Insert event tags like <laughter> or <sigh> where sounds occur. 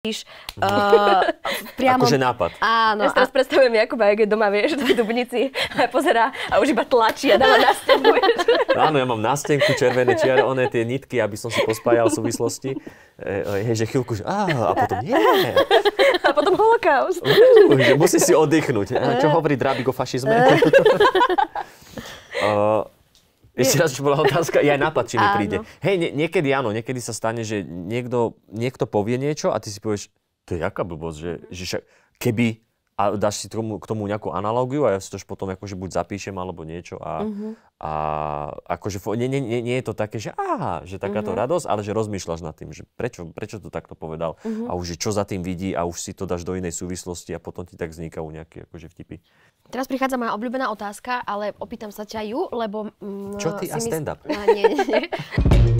<laughs> Uh, priamo... Akože nápad. Áno. Ja si teraz a... predstavujem Jakuba, jak je doma, vieš, v Dubnici a pozerá a už iba tlačí a dáva na stenu. <laughs> Áno, ja mám na stenku červené čiare, oné tie nitky, aby som si pospájal v súvislosti. E, e Hej, že chvíľku, že áh, a potom nie. <laughs> A potom holokaust. Musíš si oddychnúť. E, čo e. hovorí Drábik o fašizme? Uh, ešte raz, čo bola otázka, ja aj nápad, či mi príde. Hej, nie, niekedy áno, niekedy sa stane, že niekto, niekto povie niečo a ty si povieš, to je jaká blbosť, že, že však, keby a dáš si tomu, k tomu nejakú analógiu a ja si to už potom akože buď zapíšem alebo niečo a, uh-huh. a akože nie, nie, nie, nie je to také, že aha, že takáto uh-huh. radosť, ale že rozmýšľaš nad tým, že prečo, prečo to takto povedal uh-huh. a už že čo za tým vidí a už si to dáš do inej súvislosti a potom ti tak vznikajú nejaké akože vtipy. Teraz prichádza moja obľúbená otázka, ale opýtam sa ťa ju, lebo... Mm, čo ty a stand-up? Mysl... No, nie, nie, nie. <laughs>